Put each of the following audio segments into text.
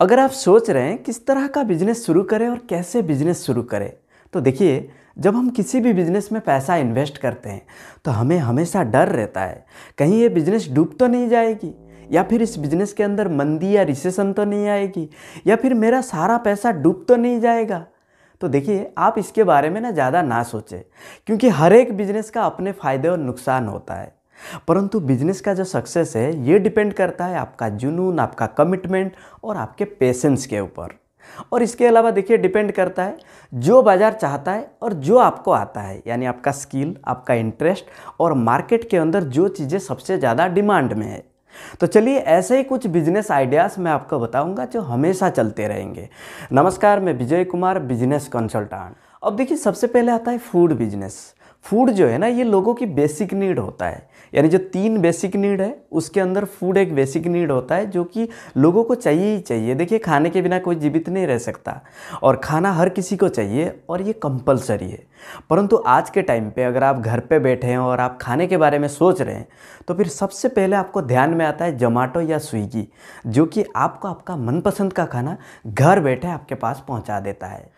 अगर आप सोच रहे हैं किस तरह का बिजनेस शुरू करें और कैसे बिजनेस शुरू करें तो देखिए जब हम किसी भी बिजनेस में पैसा इन्वेस्ट करते हैं तो हमें हमेशा डर रहता है कहीं ये बिजनेस डूब तो नहीं जाएगी या फिर इस बिजनेस के अंदर मंदी या रिसेशन तो नहीं आएगी या फिर मेरा सारा पैसा डूब तो नहीं जाएगा तो देखिए आप इसके बारे में ना ज़्यादा ना सोचें क्योंकि हर एक बिजनेस का अपने फ़ायदे और नुकसान होता है परंतु बिजनेस का जो सक्सेस है ये डिपेंड करता है आपका जुनून आपका कमिटमेंट और आपके पेशेंस के ऊपर और इसके अलावा देखिए डिपेंड करता है जो बाज़ार चाहता है और जो आपको आता है यानी आपका स्किल आपका इंटरेस्ट और मार्केट के अंदर जो चीज़ें सबसे ज़्यादा डिमांड में है तो चलिए ऐसे ही कुछ बिजनेस आइडियाज़ मैं आपको बताऊंगा जो हमेशा चलते रहेंगे नमस्कार मैं विजय कुमार बिजनेस कंसल्टेंट अब देखिए सबसे पहले आता है फूड बिजनेस फूड जो है ना ये लोगों की बेसिक नीड होता है यानी जो तीन बेसिक नीड है उसके अंदर फूड एक बेसिक नीड होता है जो कि लोगों को चाहिए ही चाहिए देखिए खाने के बिना कोई जीवित नहीं रह सकता और खाना हर किसी को चाहिए और ये कंपलसरी है परंतु आज के टाइम पे अगर आप घर पे बैठे हैं और आप खाने के बारे में सोच रहे हैं तो फिर सबसे पहले आपको ध्यान में आता है जोमाटो या स्विगी जो कि आपको आपका मनपसंद का खाना घर बैठे आपके पास पहुँचा देता है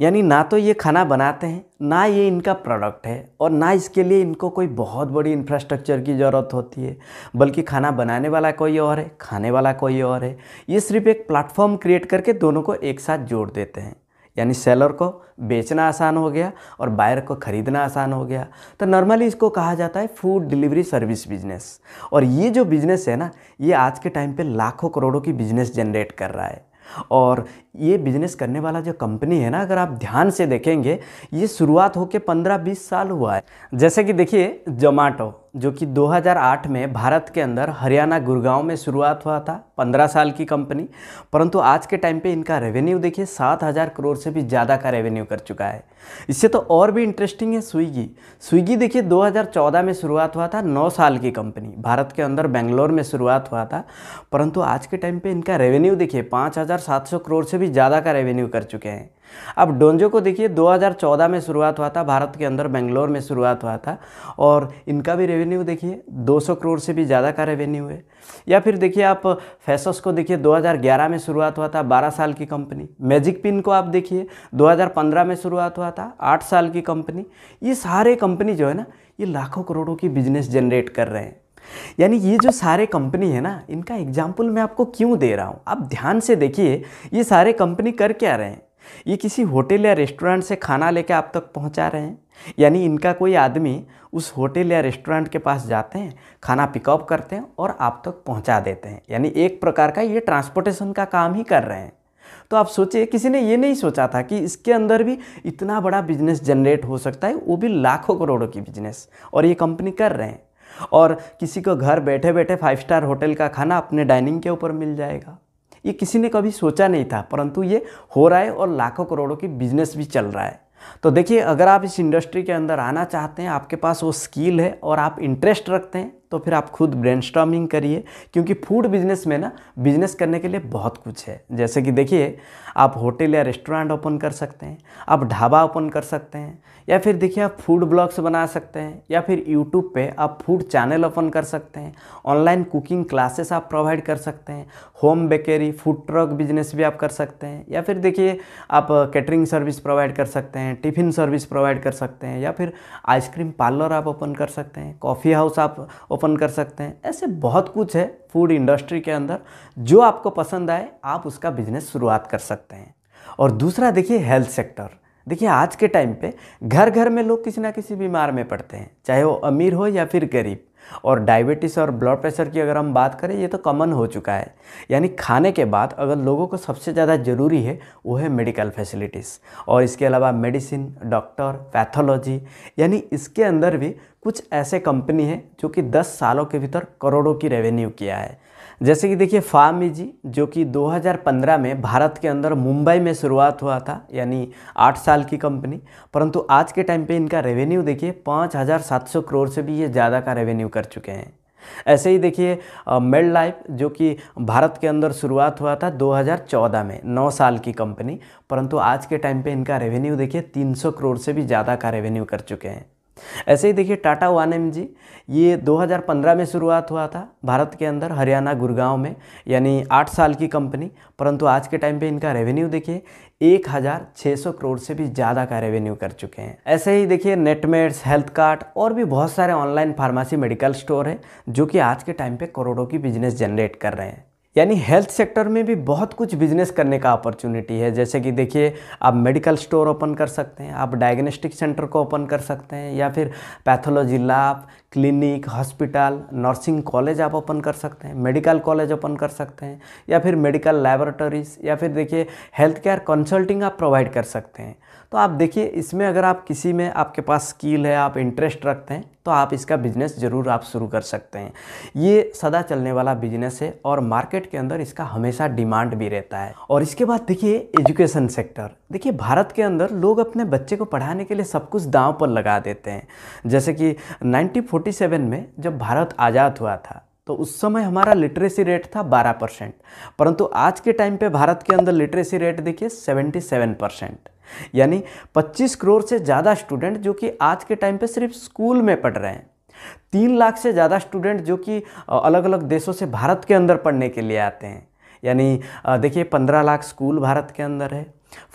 यानी ना तो ये खाना बनाते हैं ना ये इनका प्रोडक्ट है और ना इसके लिए इनको कोई बहुत बड़ी इंफ्रास्ट्रक्चर की ज़रूरत होती है बल्कि खाना बनाने वाला कोई और है खाने वाला कोई और है ये सिर्फ एक प्लेटफॉर्म क्रिएट करके दोनों को एक साथ जोड़ देते हैं यानी सेलर को बेचना आसान हो गया और बायर को ख़रीदना आसान हो गया तो नॉर्मली इसको कहा जाता है फूड डिलीवरी सर्विस बिजनेस और ये जो बिज़नेस है ना ये आज के टाइम पे लाखों करोड़ों की बिज़नेस जनरेट कर रहा है और ये बिज़नेस करने वाला जो कंपनी है ना अगर आप ध्यान से देखेंगे ये शुरुआत होकर पंद्रह बीस साल हुआ है जैसे कि देखिए जोमाटो जो कि 2008 में भारत के अंदर हरियाणा गुड़गांव में शुरुआत हुआ था 15 साल की कंपनी परंतु आज के टाइम पे इनका रेवेन्यू देखिए 7000 करोड़ से भी ज़्यादा का रेवेन्यू कर चुका है इससे तो और भी इंटरेस्टिंग है स्विगी स्विगी देखिए 2014 में शुरुआत हुआ था 9 साल की कंपनी भारत के अंदर बेंगलोर में शुरुआत हुआ था परंतु आज के टाइम पर इनका रेवेन्यू देखिए पाँच करोड़ से भी ज़्यादा का रेवेन्यू कर चुके हैं अब डोंजो को देखिए 2014 में शुरुआत हुआ था भारत के अंदर बेंगलोर में शुरुआत हुआ था और इनका भी रेवेन्यू देखिए 200 करोड़ से भी ज़्यादा का रेवेन्यू है या फिर देखिए आप फैसस को देखिए 2011 में शुरुआत हुआ था 12 साल की कंपनी मैजिक पिन को आप देखिए 2015 में शुरुआत हुआ था 8 साल की कंपनी ये सारे कंपनी जो है ना ये लाखों करोड़ों की बिजनेस जनरेट कर रहे हैं यानी ये जो सारे कंपनी है ना इनका एग्जाम्पल मैं आपको क्यों दे रहा हूँ आप ध्यान से देखिए ये सारे कंपनी कर क्या रहे हैं ये किसी होटल या रेस्टोरेंट से खाना लेके आप तक पहुंचा रहे हैं यानी इनका कोई आदमी उस होटल या रेस्टोरेंट के पास जाते हैं खाना पिकअप करते हैं और आप तक पहुंचा देते हैं यानी एक प्रकार का ये ट्रांसपोर्टेशन का काम ही कर रहे हैं तो आप सोचिए किसी ने ये नहीं सोचा था कि इसके अंदर भी इतना बड़ा बिजनेस जनरेट हो सकता है वो भी लाखों करोड़ों की बिजनेस और ये कंपनी कर रहे हैं और किसी को घर बैठे बैठे फाइव स्टार होटल का खाना अपने डाइनिंग के ऊपर मिल जाएगा ये किसी ने कभी सोचा नहीं था परंतु ये हो रहा है और लाखों करोड़ों की बिजनेस भी चल रहा है तो देखिए अगर आप इस इंडस्ट्री के अंदर आना चाहते हैं आपके पास वो स्किल है और आप इंटरेस्ट रखते हैं तो फिर आप खुद ब्रेन करिए क्योंकि फूड बिजनेस में ना बिजनेस करने के लिए बहुत कुछ है जैसे कि देखिए आप होटल या रेस्टोरेंट ओपन कर सकते हैं आप ढाबा ओपन कर सकते हैं या फिर देखिए आप फूड ब्लॉग्स बना सकते हैं या फिर यूट्यूब पे आप फूड चैनल ओपन कर सकते हैं ऑनलाइन कुकिंग क्लासेस आप प्रोवाइड कर सकते हैं home bakery food truck business भी आप कर सकते हैं या फिर देखिए आप कैटरिंग सर्विस प्रोवाइड कर सकते हैं टिफ़िन सर्विस प्रोवाइड कर सकते हैं या फिर आइसक्रीम पार्लर आप ओपन कर सकते हैं कॉफ़ी हाउस आप ओपन कर सकते हैं ऐसे बहुत कुछ है फूड इंडस्ट्री के अंदर जो आपको पसंद आए आप उसका बिजनेस शुरुआत कर सकते हैं और दूसरा देखिए हेल्थ सेक्टर देखिए आज के टाइम पे घर घर में लोग किसी ना किसी बीमार में पड़ते हैं चाहे वो अमीर हो या फिर गरीब और डायबिटीज़ और ब्लड प्रेशर की अगर हम बात करें ये तो कॉमन हो चुका है यानी खाने के बाद अगर लोगों को सबसे ज़्यादा ज़रूरी है वो है मेडिकल फैसिलिटीज़ और इसके अलावा मेडिसिन डॉक्टर पैथोलॉजी यानी इसके अंदर भी कुछ ऐसे कंपनी है जो कि 10 सालों के भीतर करोड़ों की रेवेन्यू किया है जैसे कि देखिए फार्मिजी जो कि 2015 में भारत के अंदर मुंबई में शुरुआत हुआ था यानी आठ साल की कंपनी परंतु आज के टाइम पे इनका रेवेन्यू देखिए 5,700 करोड़ से भी ये ज़्यादा का रेवेन्यू कर चुके हैं ऐसे ही देखिए मेड लाइफ जो कि भारत के अंदर शुरुआत हुआ था 2014 में 9 साल की कंपनी परंतु आज के टाइम पे इनका रेवेन्यू देखिए 300 करोड़ से भी ज़्यादा का रेवेन्यू कर चुके हैं ऐसे ही देखिए टाटा वन एम जी ये 2015 में शुरुआत हुआ था भारत के अंदर हरियाणा गुड़गांव में यानी आठ साल की कंपनी परंतु आज के टाइम पे इनका रेवेन्यू देखिए एक हज़ार छः सौ करोड़ से भी ज़्यादा का रेवेन्यू कर चुके हैं ऐसे ही देखिए नेटमेट्स हेल्थ कार्ट और भी बहुत सारे ऑनलाइन फार्मेसी मेडिकल स्टोर हैं जो कि आज के टाइम पर करोड़ों की बिजनेस जनरेट कर रहे हैं यानी हेल्थ सेक्टर में भी बहुत कुछ बिजनेस करने का अपॉर्चुनिटी है जैसे कि देखिए आप मेडिकल स्टोर ओपन कर सकते हैं आप डायग्नोस्टिक सेंटर को ओपन कर सकते हैं या फिर pathology lab clinic hospital nursing college आप ओपन कर सकते हैं मेडिकल कॉलेज ओपन कर सकते हैं या फिर मेडिकल लेबोरेटरीज या फिर देखिए हेल्थ केयर कंसल्टिंग आप प्रोवाइड कर सकते हैं तो आप देखिए इसमें अगर आप किसी में आपके पास स्किल है आप इंटरेस्ट रखते हैं तो आप इसका बिजनेस ज़रूर आप शुरू कर सकते हैं ये सदा चलने वाला बिजनेस है और मार्केट के अंदर इसका हमेशा डिमांड भी रहता है और इसके बाद देखिए एजुकेशन सेक्टर देखिए भारत के अंदर लोग अपने बच्चे को पढ़ाने के लिए सब कुछ दांव पर लगा देते हैं जैसे कि 1947 में जब भारत आज़ाद हुआ था तो उस समय हमारा लिटरेसी रेट था 12 परसेंट परंतु आज के टाइम पे भारत के अंदर लिटरेसी रेट देखिए 77 परसेंट यानी 25 करोड़ से ज़्यादा स्टूडेंट जो कि आज के टाइम पे सिर्फ स्कूल में पढ़ रहे हैं तीन लाख से ज़्यादा स्टूडेंट जो कि अलग अलग देशों से भारत के अंदर पढ़ने के लिए आते हैं यानी देखिए पंद्रह लाख स्कूल भारत के अंदर है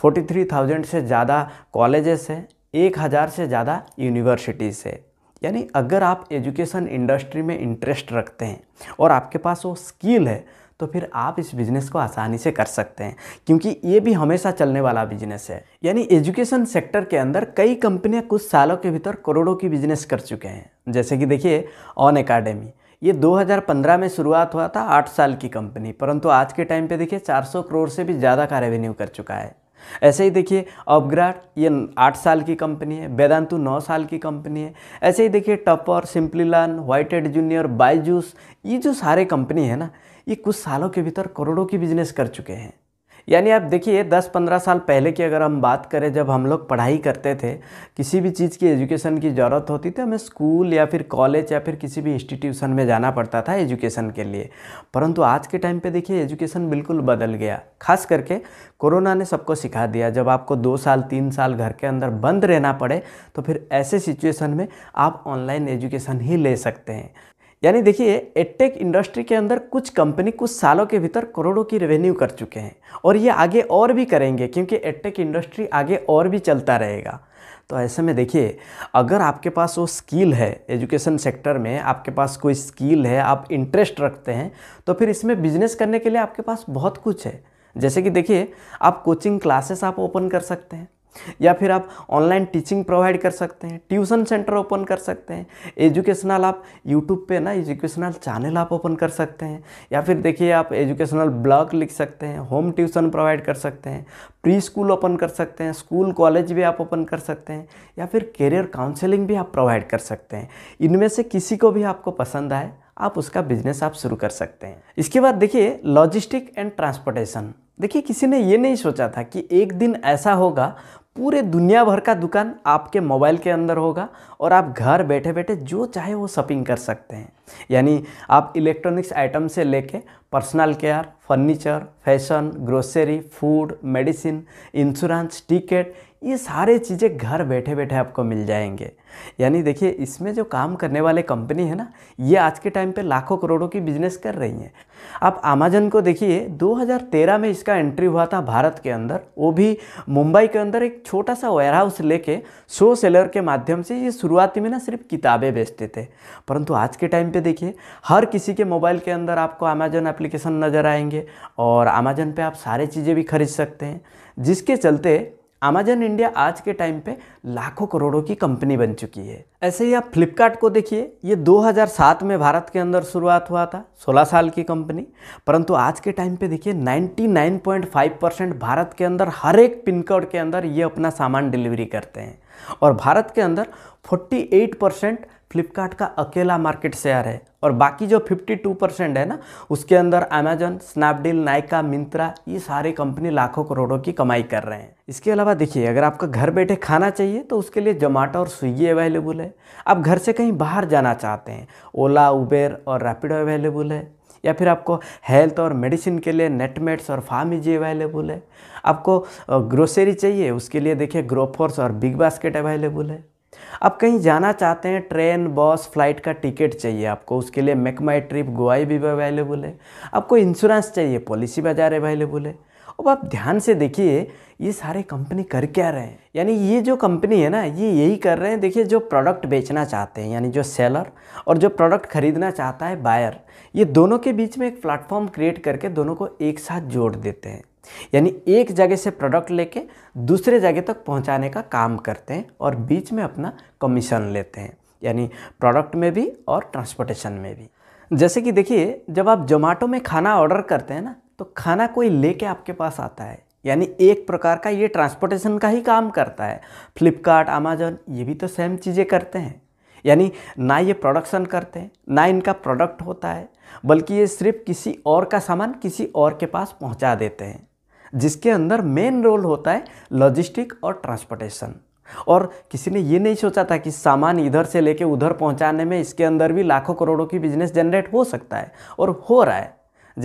फोर्टी थ्री थाउजेंड से ज़्यादा कॉलेजेस हैं एक हज़ार से ज़्यादा यूनिवर्सिटीज़ है यानी अगर आप एजुकेशन इंडस्ट्री में इंटरेस्ट रखते हैं और आपके पास वो स्किल है तो फिर आप इस बिज़नेस को आसानी से कर सकते हैं क्योंकि ये भी हमेशा चलने वाला बिजनेस है यानी एजुकेशन सेक्टर के अंदर कई कंपनियां कुछ सालों के भीतर करोड़ों की बिजनेस कर चुके हैं जैसे कि देखिए ऑन अकाडेमी ये 2015 में शुरुआत हुआ था आठ साल की कंपनी परंतु आज के टाइम पे देखिए 400 करोड़ से भी ज़्यादा का रेवेन्यू कर चुका है ऐसे ही देखिए अपग्राड ये आठ साल की कंपनी है वेदांतु नौ साल की कंपनी है ऐसे ही देखिए Toppr Simplilearn WhiteHat junior Byju's ये जो सारे कंपनी है ना ये कुछ सालों के भीतर करोड़ों की बिजनेस कर चुके हैं यानी आप देखिए 10-15 साल पहले की अगर हम बात करें जब हम लोग पढ़ाई करते थे किसी भी चीज़ की एजुकेशन की ज़रूरत होती थी हमें स्कूल या फिर कॉलेज या फिर किसी भी इंस्टीट्यूशन में जाना पड़ता था एजुकेशन के लिए परंतु आज के टाइम पे देखिए एजुकेशन बिल्कुल बदल गया खास करके कोरोना ने सबको सिखा दिया जब आपको दो साल तीन साल घर के अंदर बंद रहना पड़े तो फिर ऐसे सिचुएशन में आप ऑनलाइन एजुकेशन ही ले सकते हैं यानी देखिए एटेक इंडस्ट्री के अंदर कुछ कंपनी कुछ सालों के भीतर करोड़ों की रेवेन्यू कर चुके हैं और ये आगे और भी करेंगे क्योंकि एटेक इंडस्ट्री आगे और भी चलता रहेगा तो ऐसे में देखिए अगर आपके पास वो स्किल है एजुकेशन सेक्टर में आपके पास कोई स्किल है आप इंटरेस्ट रखते हैं तो फिर इसमें बिजनेस करने के लिए आपके पास बहुत कुछ है जैसे कि देखिए आप कोचिंग क्लासेस आप ओपन कर सकते हैं या फिर आप ऑनलाइन टीचिंग प्रोवाइड कर सकते हैं ट्यूशन सेंटर ओपन कर सकते हैं एजुकेशनल आप यूट्यूब पे ना एजुकेशनल चैनल आप ओपन कर सकते हैं या फिर देखिए आप एजुकेशनल ब्लॉग लिख सकते हैं होम ट्यूशन प्रोवाइड कर सकते हैं प्री स्कूल ओपन कर सकते हैं स्कूल कॉलेज भी आप ओपन कर सकते हैं या फिर करियर काउंसलिंग भी आप प्रोवाइड कर सकते हैं इनमें से किसी को भी आपको पसंद आए आप उसका बिजनेस आप शुरू कर सकते हैं इसके बाद देखिए लॉजिस्टिक एंड ट्रांसपोर्टेशन देखिए किसी ने ये नहीं सोचा था कि एक दिन ऐसा होगा पूरे दुनिया भर का दुकान आपके मोबाइल के अंदर होगा और आप घर बैठे बैठे जो चाहे वो शॉपिंग कर सकते हैं यानी आप इलेक्ट्रॉनिक्स आइटम से लेके personal care furniture fashion grocery food medicine insurance ticket ये सारे चीज़ें घर बैठे बैठे आपको मिल जाएंगे यानी देखिए इसमें जो काम करने वाले कंपनी है ना ये आज के टाइम पे लाखों करोड़ों की बिजनेस कर रही हैं आप अमेजन को देखिए 2013 में इसका एंट्री हुआ था भारत के अंदर वो भी मुंबई के अंदर एक छोटा सा वेयरहाउस लेके शो सेलर के माध्यम से ये शुरुआती में ना सिर्फ किताबें बेचते थे परंतु आज के टाइम पे देखिए हर किसी के मोबाइल के अंदर आपको अमेजन एप्लीकेशन नज़र आएंगे और अमेजन पे आप सारे चीज़ें भी खरीद सकते हैं जिसके चलते अमेजन इंडिया आज के टाइम पे लाखों करोड़ों की कंपनी बन चुकी है ऐसे ही आप फ्लिपकार्ट को देखिए ये 2007 में भारत के अंदर शुरुआत हुआ था 16 साल की कंपनी परंतु आज के टाइम पे देखिए 99.5 परसेंट भारत के अंदर हर एक पिन कोड के अंदर ये अपना सामान डिलीवरी करते हैं और भारत के अंदर 48 परसेंट फ्लिपकार्ट का अकेला मार्केट शेयर है और बाकी जो 52 परसेंट है ना उसके अंदर अमेजन स्नैपडील नाइका मिंत्रा ये सारे कंपनी लाखों करोड़ों की कमाई कर रहे हैं इसके अलावा देखिए अगर आपका घर बैठे खाना चाहिए तो उसके लिए जोमाटो और स्विगी अवेलेबल है आप घर से कहीं बाहर जाना चाहते हैं ओला उबेर और रैपिडो अवेलेबल है या फिर आपको हेल्थ और मेडिसिन के लिए नेटमेट्स और फार्मेजी अवेलेबल है आपको ग्रोसरी चाहिए उसके लिए देखिए ग्रोफोर्स और बिग बास्केट अवेलेबल है आप कहीं जाना चाहते हैं ट्रेन बस फ्लाइट का टिकट चाहिए आपको उसके लिए मेक माई ट्रिप गोवाई भी अवेलेबल है आपको इंश्योरेंस चाहिए पॉलिसी बाजार अवेलेबल है अब आप ध्यान से देखिए ये सारे कंपनी कर क्या रहे हैं यानी ये जो कंपनी है ना ये यही कर रहे हैं देखिए जो प्रोडक्ट बेचना चाहते हैं यानी जो सेलर और जो प्रोडक्ट खरीदना चाहता है बायर ये दोनों के बीच में एक प्लेटफॉर्म क्रिएट करके दोनों को एक साथ जोड़ देते हैं यानी एक जगह से प्रोडक्ट लेके दूसरे जगह तक पहुंचाने का काम करते हैं और बीच में अपना कमीशन लेते हैं यानी प्रोडक्ट में भी और ट्रांसपोर्टेशन में भी जैसे कि देखिए जब आप जोमेटो में खाना ऑर्डर करते हैं ना तो खाना कोई लेके आपके पास आता है यानी एक प्रकार का ये ट्रांसपोर्टेशन का ही काम करता है फ्लिपकार्ट अमेजोन ये भी तो सेम चीज़ें करते हैं यानी ना ये प्रोडक्शन करते हैं ना इनका प्रोडक्ट होता है बल्कि ये सिर्फ किसी और का सामान किसी और के पास पहुंचा देते हैं जिसके अंदर मेन रोल होता है लॉजिस्टिक और ट्रांसपोर्टेशन और किसी ने ये नहीं सोचा था कि सामान इधर से लेके उधर पहुंचाने में इसके अंदर भी लाखों करोड़ों की बिजनेस जनरेट हो सकता है और हो रहा है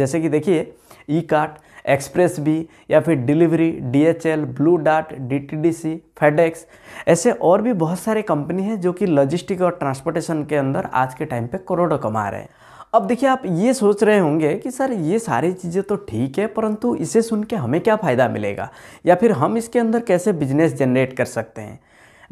जैसे कि देखिए ई कार्ट एक्सप्रेस भी या फिर delivery DHL Blue Dart DTDC FedEx ऐसे और भी बहुत सारे कंपनी हैं जो कि लॉजिस्टिक और ट्रांसपोर्टेशन के अंदर आज के टाइम पे करोड़ों कमा रहे हैं अब देखिए आप ये सोच रहे होंगे कि सर ये सारी चीज़ें तो ठीक है परंतु इसे सुन के हमें क्या फ़ायदा मिलेगा या फिर हम इसके अंदर कैसे बिजनेस जनरेट कर सकते हैं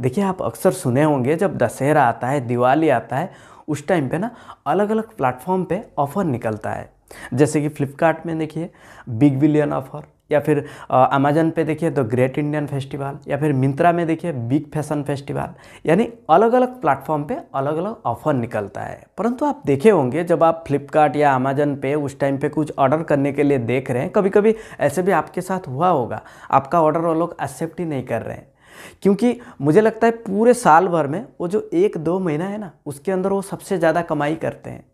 देखिए आप अक्सर सुने होंगे जब दशहरा आता है दिवाली आता है उस टाइम पे ना अलग अलग प्लेटफॉर्म पे ऑफ़र निकलता है जैसे कि फ्लिपकार्ट में देखिए बिग बिलियन ऑफ़र या फिर अमेजन पे देखिए द ग्रेट इंडियन फेस्टिवल या फिर मिंत्रा में देखिए बिग फैशन फेस्टिवल यानी अलग अलग प्लेटफॉर्म पे अलग अलग ऑफर निकलता है परंतु आप देखे होंगे जब आप फ्लिपकार्ट या अमेजन पे उस टाइम पे कुछ ऑर्डर करने के लिए देख रहे हैं कभी कभी ऐसे भी आपके साथ हुआ होगा आपका ऑर्डर वो लोग एक्सेप्ट ही नहीं कर रहे हैं क्योंकि मुझे लगता है पूरे साल भर में वो जो एक दो महीना है ना उसके अंदर वो सबसे ज़्यादा कमाई करते हैं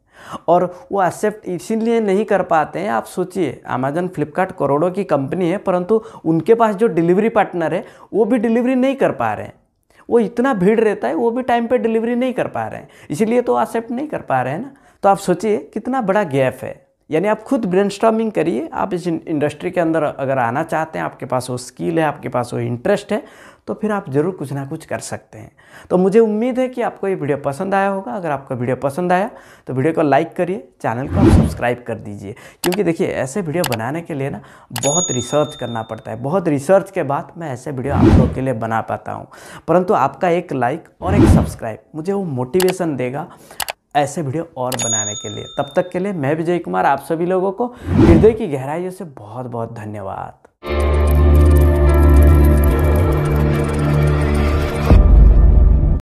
और वो एक्सेप्ट इसीलिए नहीं कर पाते हैं आप सोचिए अमेजन फ्लिपकार्ट करोड़ों की कंपनी है परंतु उनके पास जो डिलीवरी पार्टनर है वो भी डिलीवरी नहीं कर पा रहे हैं वो इतना भीड़ रहता है वो भी टाइम पे डिलीवरी नहीं कर पा रहे हैं इसीलिए तो एक्सेप्ट नहीं कर पा रहे हैं ना तो आप सोचिए कितना बड़ा गैप है यानी आप खुद ब्रेन करिए आप इस इंडस्ट्री के अंदर अगर आना चाहते हैं आपके पास वो स्किल है आपके पास वो इंटरेस्ट है तो फिर आप ज़रूर कुछ ना कुछ कर सकते हैं तो मुझे उम्मीद है कि आपको ये वीडियो पसंद आया होगा अगर आपको वीडियो पसंद आया तो वीडियो को लाइक करिए चैनल को सब्सक्राइब कर दीजिए क्योंकि देखिए ऐसे वीडियो बनाने के लिए ना बहुत रिसर्च करना पड़ता है बहुत रिसर्च के बाद मैं ऐसे वीडियो आप लोग के लिए बना पाता हूँ परंतु आपका एक लाइक और एक सब्सक्राइब मुझे वो मोटिवेशन देगा ऐसे वीडियो और बनाने के लिए तब तक के लिए मैं विजय कुमार आप सभी लोगों को हृदय की गहराइयों से बहुत बहुत धन्यवाद